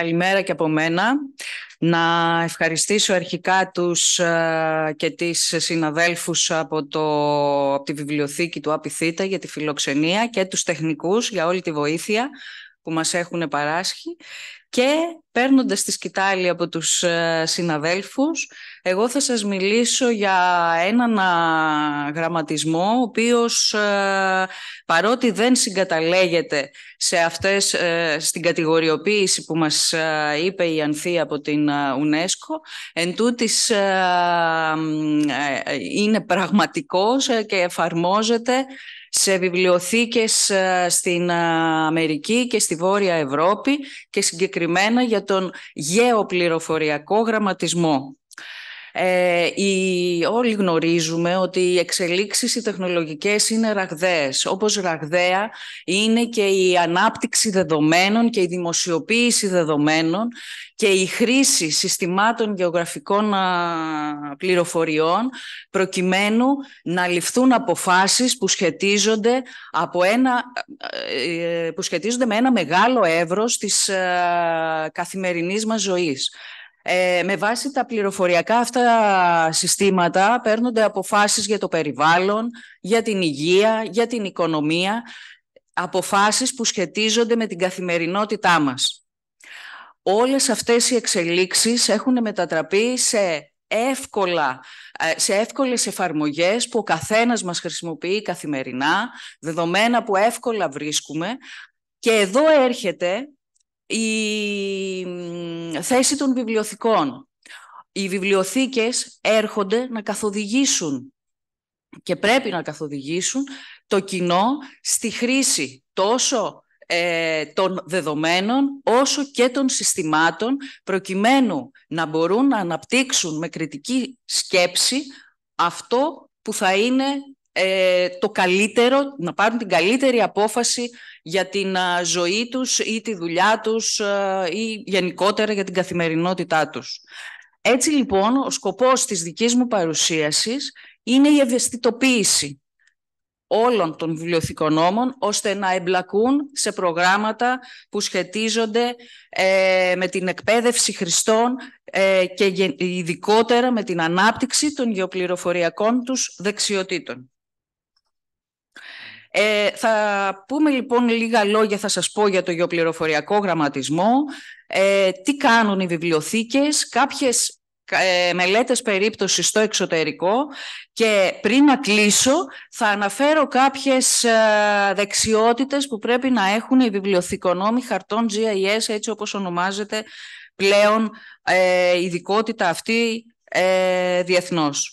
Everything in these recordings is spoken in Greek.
Καλημέρα και από μένα. Να ευχαριστήσω αρχικά τους ε, και τις συναδέλφους από, το, από τη βιβλιοθήκη του Απιθήτα για τη φιλοξενία και τους τεχνικούς για όλη τη βοήθεια που μας έχουν παράσχει και παίρνοντας τη σκητάλη από τους ε, συναδέλφους, εγώ θα σας μιλήσω για έναν γραμματισμό, ο οποίος ε, παρότι δεν συγκαταλέγεται σε αυτές, ε, στην κατηγοριοποίηση που μας είπε η Ανθή από την UNESCO, εν είναι πραγματικός και εφαρμόζεται σε βιβλιοθήκες ε, στην ε, Αμερική και στη Βόρεια Ευρώπη και συγκεκριμένα για τον γεωπληροφοριακό γραμματισμό. Ε, όλοι γνωρίζουμε ότι οι εξελίξεις οι τεχνολογικές είναι ραγδαίες, όπως ραγδαία είναι και η ανάπτυξη δεδομένων και η δημοσιοποίηση δεδομένων και η χρήση συστημάτων γεωγραφικών πληροφοριών προκειμένου να ληφθούν αποφάσεις που σχετίζονται, από ένα, ε, ε, που σχετίζονται με ένα μεγάλο εύρος της καθημερινής μας ζωής. Ε, με βάση τα πληροφοριακά αυτά συστήματα παίρνονται αποφάσεις για το περιβάλλον, για την υγεία, για την οικονομία, αποφάσεις που σχετίζονται με την καθημερινότητά μας. Όλες αυτές οι εξελίξεις έχουν μετατραπεί σε εύκολα, ε, σε εύκολες εφαρμογές που ο καθένας μας χρησιμοποιεί καθημερινά, δεδομένα που εύκολα βρίσκουμε. Και εδώ έρχεται η θέση των βιβλιοθηκών. Οι βιβλιοθήκες έρχονται να καθοδηγήσουν και πρέπει να καθοδηγήσουν το κοινό στη χρήση τόσο ε, των δεδομένων όσο και των συστημάτων προκειμένου να μπορούν να αναπτύξουν με κριτική σκέψη αυτό που θα είναι ε, το καλύτερο, να πάρουν την καλύτερη απόφαση για την ζωή τους ή τη δουλειά τους ή γενικότερα για την καθημερινότητά τους. Έτσι λοιπόν ο σκοπός της δικής μου παρουσίασης είναι η ευαισθητοποίηση όλων των βιβλιοθηκονόμων ώστε να εμπλακούν σε προγράμματα που σχετίζονται ε, με την εκπαίδευση χρηστών ε, και ειδικότερα με την ανάπτυξη των γεωπληροφοριακών τους δεξιοτήτων. Ε, θα πούμε λοιπόν λίγα λόγια, θα σας πω για το γεωπληροφοριακό γραμματισμό, ε, τι κάνουν οι βιβλιοθήκες, κάποιες ε, μελέτες περίπτωσης στο εξωτερικό και πριν να κλείσω θα αναφέρω κάποιες ε, δεξιότητες που πρέπει να έχουν οι βιβλιοθηκονόμοι χαρτών GIS, έτσι όπως ονομάζεται πλέον ε, η ειδικότητα αυτή διεθνώς.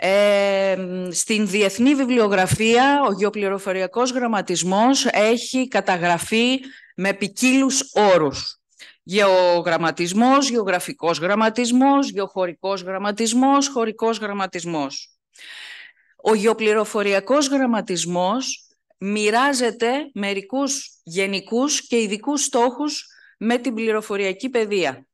Ε, στην διεθνή βιβλιογραφία ο γεωπληροφοριακός γραμματισμός έχει καταγραφεί με ποικίλους όρους. Γεωγραμματισμός, γεωγραφικός γραμματισμός, γεωχωρικός γραμματισμός, χωρικός γραμματισμός. Ο γεωπληροφοριακός γραμματισμός μοιράζεται μερικούς γενικούς και ειδικούς στόχους με την πληροφοριακή παιδεία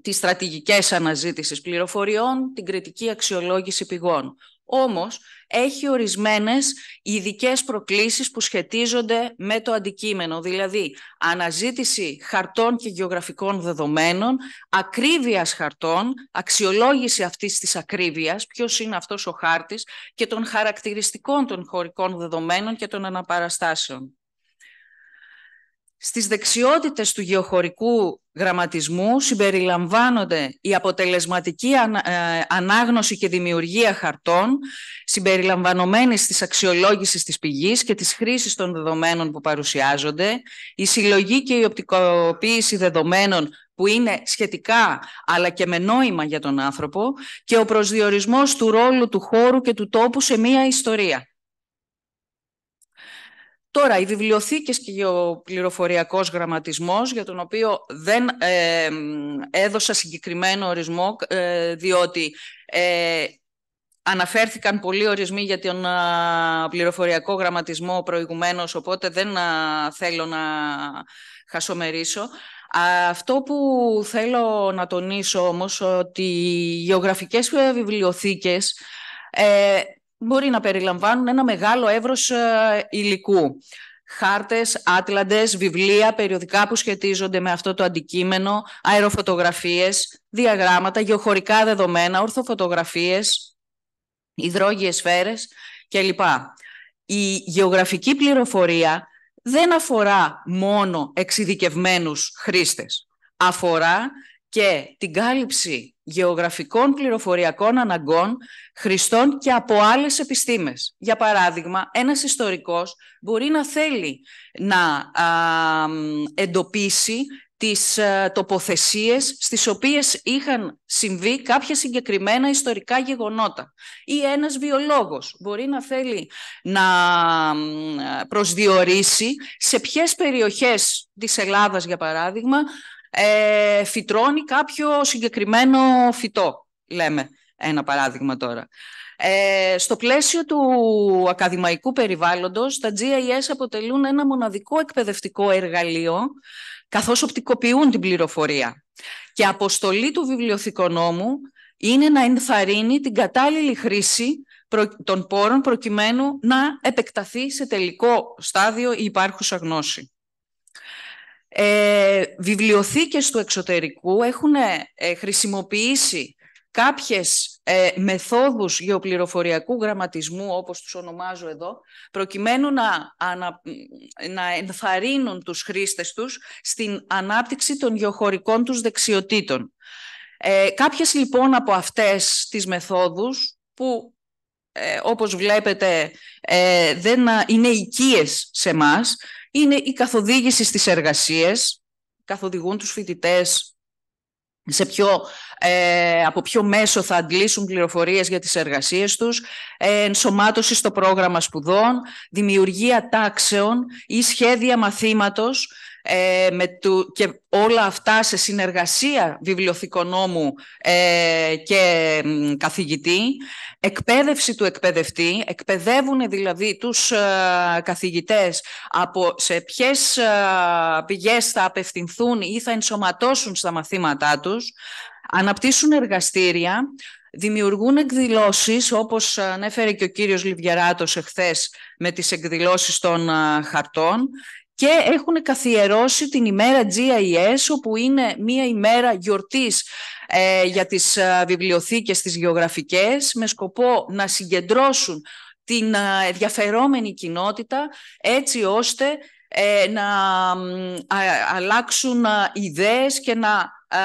τις στρατηγικές αναζήτησης πληροφοριών, την κριτική αξιολόγηση πηγών. Όμως, έχει ορισμένες ειδικές προκλήσεις που σχετίζονται με το αντικείμενο, δηλαδή αναζήτηση χαρτών και γεωγραφικών δεδομένων, ακρίβειας χαρτών, αξιολόγηση αυτής της ακρίβειας, ποιος είναι αυτός ο χάρτης και των χαρακτηριστικών των χωρικών δεδομένων και των αναπαραστάσεων. Στις δεξιότητες του γεωχωρικού γραμματισμού συμπεριλαμβάνονται η αποτελεσματική ε, ανάγνωση και δημιουργία χαρτών, συμπεριλαμβανομένη της αξιολόγησης της πηγής και της χρήσης των δεδομένων που παρουσιάζονται, η συλλογή και η οπτικοποίηση δεδομένων που είναι σχετικά αλλά και με νόημα για τον άνθρωπο και ο προσδιορισμός του ρόλου του χώρου και του τόπου σε μία ιστορία. Τώρα, οι βιβλιοθήκες και ο πληροφοριακός γραμματισμός, για τον οποίο δεν έδωσα συγκεκριμένο ορισμό, ε, διότι ε, αναφέρθηκαν πολλοί ορισμοί για τον πληροφοριακό γραμματισμό προηγουμένως, οπότε δεν θέλω να χασομερίσω. Αυτό που θέλω να τονίσω όμως, ότι οι γεωγραφικές ε, βιβλιοθήκες μπορεί να περιλαμβάνουν ένα μεγάλο εύρος ε, υλικού. Χάρτες, άτλαντες, βιβλία, περιοδικά που σχετίζονται με αυτό το αντικείμενο, αεροφωτογραφίες, διαγράμματα, γεωχωρικά δεδομένα, ορθοφωτογραφίες, υδρόγειες σφαίρες κλπ. Η γεωγραφική πληροφορία δεν αφορά μόνο εξειδικευμένους χρήστες. Αφορά και την κάλυψη γεωγραφικών πληροφοριακών αναγκών χρηστών και από άλλες επιστήμες. Για παράδειγμα, ένας ιστορικός μπορεί να θέλει να εντοπίσει τις α, τοποθεσίες στις οποίες είχαν συμβεί κάποια συγκεκριμένα ιστορικά γεγονότα. Ή ένας βιολόγος μπορεί να θέλει να προσδιορίσει σε ποιες περιοχές της Ελλάδας, για παράδειγμα, ε, φυτρώνει κάποιο συγκεκριμένο φυτό, λέμε ένα παράδειγμα τώρα. Ε, στο πλαίσιο του ακαδημαϊκού περιβάλλοντος, τα GIS αποτελούν ένα μοναδικό εκπαιδευτικό εργαλείο, καθώς οπτικοποιούν την πληροφορία. Και αποστολή του βιβλιοθηκονόμου είναι να ενθαρρύνει την κατάλληλη χρήση των πόρων προκειμένου να επεκταθεί σε τελικό στάδιο η υπάρχουσα γνώση. Ε, βιβλιοθήκες του εξωτερικού έχουν ε, χρησιμοποιήσει κάποιες ε, μεθόδους γεωπληροφοριακού γραμματισμού, όπως τους ονομάζω εδώ, προκειμένου να, να ενθαρρύνουν τους χρήστες τους στην ανάπτυξη των γεωχωρικών τους δεξιοτήτων. Ε, κάποιες λοιπόν από αυτές τις μεθόδους που ε, όπως βλέπετε ε, δεν είναι οικίες σε μας, είναι η καθοδήγηση στις εργασίες, καθοδηγούν τους φοιτητές σε ε, από ποιο μέσο θα αντλήσουν πληροφορίες για τις εργασίες τους, ε, ενσωμάτωση στο πρόγραμμα σπουδών, δημιουργία τάξεων ή σχέδια μαθήματος ε, με του, και όλα αυτά σε συνεργασία βιβλιοθηκονόμου ε, και καθηγητή, εκπαίδευση του εκπαιδευτή, εκπαιδεύουν δηλαδή τους ε, καθηγητές από σε ποιες ε, πηγές θα απευθυνθούν ή θα ενσωματώσουν στα μαθήματά τους, αναπτύσσουν εργαστήρια, δημιουργούν εκδηλώσεις, όπως ανέφερε και ο κύριος Λιβιαράτος εχθές με τις εκδηλώσεις των χαρτών και έχουν καθιερώσει την ημέρα GIS, όπου είναι μία ημέρα γιορτής ε, για τις ε, βιβλιοθήκες τις γεωγραφικές, με σκοπό να συγκεντρώσουν την ε, ενδιαφερόμενη κοινότητα, έτσι ώστε ε, να αλλάξουν ε, ιδέες και να ε,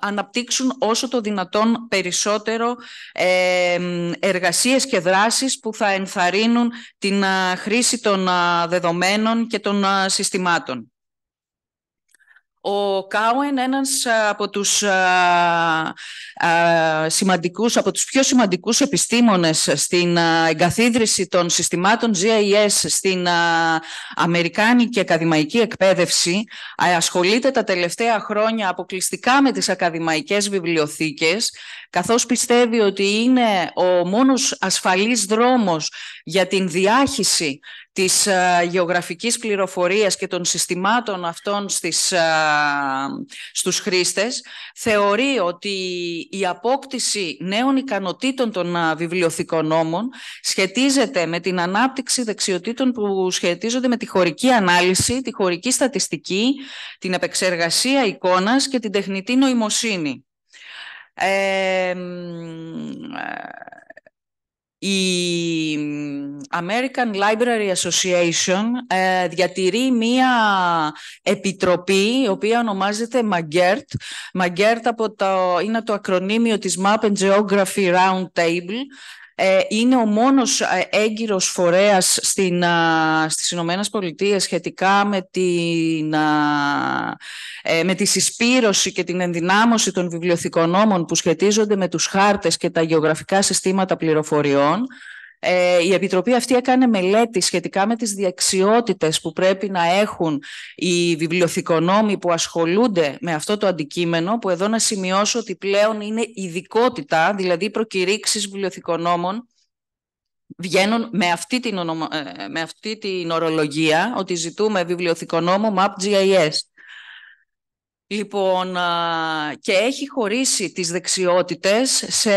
αναπτύξουν όσο το δυνατόν περισσότερο ε, εργασίες και δράσεις που θα ενθαρρύνουν την χρήση των δεδομένων και των συστημάτων. Ο Κάουεν, ένας ε, από τους ε, ε, σημαντικούς, από τους πιο σημαντικούς επιστήμονες στην εγκαθίδρυση των συστημάτων GIS στην Αμερικάνικη Ακαδημαϊκή Εκπαίδευση, ασχολείται τα τελευταία χρόνια αποκλειστικά με τις ακαδημαϊκές βιβλιοθήκες, καθώς πιστεύει ότι είναι ο μόνος ασφαλής δρόμος για την διάχυση της ε, γεωγραφικής πληροφορίας και των συστημάτων αυτών στις, ε, στους χρήστες θεωρεί ότι η απόκτηση νέων ικανοτήτων των ε, νόμων σχετίζεται με την ανάπτυξη δεξιοτήτων που σχετίζονται με τη χωρική ανάλυση, τη χωρική στατιστική, την επεξεργασία εικόνας και την τεχνητή νοημοσύνη. Ε, η American Library Association διατηρεί μία επιτροπή, η οποία ονομάζεται MAGERT. MAGERT από το, είναι το ακρονίμιο της Map and Geography Roundtable ε, είναι ο μόνος ε, έγκυρος φορέας στην, στις Ηνωμένες Πολιτείες σχετικά με, την, ε, με τη συσπήρωση και την ενδυνάμωση των βιβλιοθηκονόμων που σχετίζονται με τους χάρτες και τα γεωγραφικά συστήματα πληροφοριών. Ε, η Επιτροπή αυτή έκανε μελέτη σχετικά με τις διαξιότητες που πρέπει να έχουν οι βιβλιοθηκονόμοι που ασχολούνται με αυτό το αντικείμενο, που εδώ να σημειώσω ότι πλέον είναι ειδικότητα, δηλαδή οι προκηρύξεις βιβλιοθηκονόμων βγαίνουν με αυτή, την ε, με αυτή την ορολογία ότι ζητούμε βιβλιοθηκονόμο MapGIS. Λοιπόν, και έχει χωρίσει τις δεξιότητες σε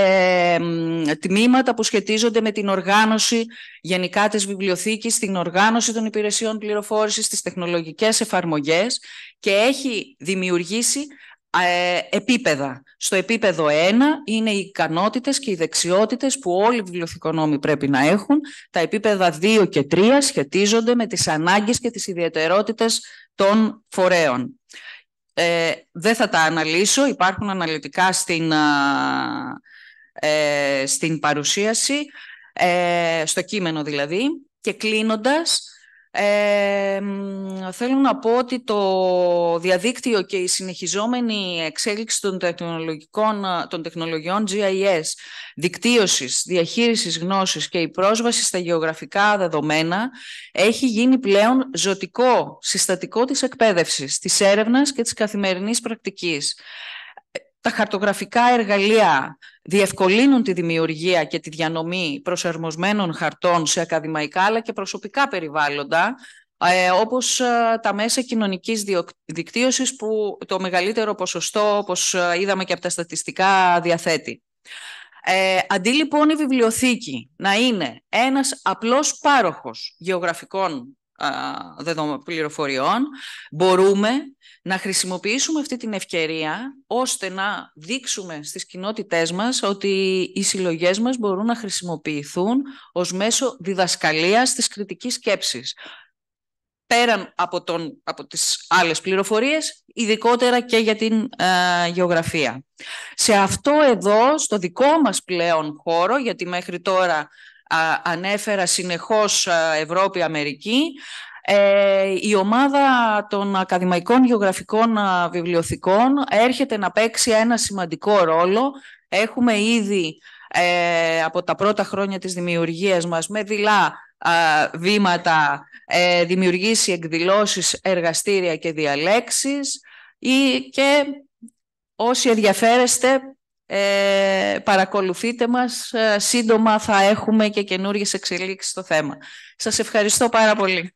τμήματα που σχετίζονται με την οργάνωση γενικά της βιβλιοθήκης, την οργάνωση των υπηρεσιών πληροφόρησης, τις τεχνολογικές εφαρμογές και έχει δημιουργήσει ε, επίπεδα. Στο επίπεδο 1 είναι οι ικανότητες και οι δεξιότητες που όλοι οι βιβλιοθηκονόμοι πρέπει να έχουν. Τα επίπεδα 2 και 3 σχετίζονται με τις ανάγκες και τις ιδιαιτερότητες των φορέων. Ε, δεν θα τα αναλύσω, υπάρχουν αναλυτικά στην, ε, στην παρουσίαση, ε, στο κείμενο δηλαδή. Και κλείνοντας, θέλω να πω ότι το διαδίκτυο και η συνεχιζόμενη εξέλιξη των, τεχνολογικών, των τεχνολογιών GIS, δικτύωσης, διαχείρισης γνώσης και η πρόσβαση στα γεωγραφικά δεδομένα έχει γίνει πλέον ζωτικό συστατικό της εκπαίδευσης, της έρευνας και της καθημερινής πρακτικής τα χαρτογραφικά εργαλεία διευκολύνουν τη δημιουργία και τη διανομή προσαρμοσμένων χαρτών σε ακαδημαϊκά αλλά και προσωπικά περιβάλλοντα, ε, όπως ε, τα μέσα κοινωνικής δικτύωσης που το μεγαλύτερο ποσοστό, όπως ε, είδαμε και από τα στατιστικά, διαθέτει. Ε, αντί λοιπόν η βιβλιοθήκη να είναι ένας απλός πάροχος γεωγραφικών δεδομένων πληροφοριών, μπορούμε να χρησιμοποιήσουμε αυτή την ευκαιρία ώστε να δείξουμε στις κοινότητές μας ότι οι συλλογές μας μπορούν να χρησιμοποιηθούν ως μέσο διδασκαλίας της κριτικής σκέψης. Πέραν από, τον, από τις άλλες πληροφορίες, ειδικότερα και για την ε, γεωγραφία. Σε αυτό εδώ, στο δικό μας πλέον χώρο, γιατί μέχρι τώρα ανέφερα συνεχώς Ευρώπη-Αμερική, ε, η ομάδα των ακαδημαϊκών γεωγραφικών βιβλιοθηκών έρχεται να παίξει ένα σημαντικό ρόλο. Έχουμε ήδη ε, από τα πρώτα χρόνια της δημιουργίας μας με δειλά βήματα ε, δημιουργήσει εκδηλώσεις, εργαστήρια και διαλέξεις ή και όσοι ενδιαφέρεστε ε, παρακολουθείτε μας. Ε, σύντομα θα έχουμε και καινούργιες εξελίξεις στο θέμα. Σας ευχαριστώ πάρα πολύ.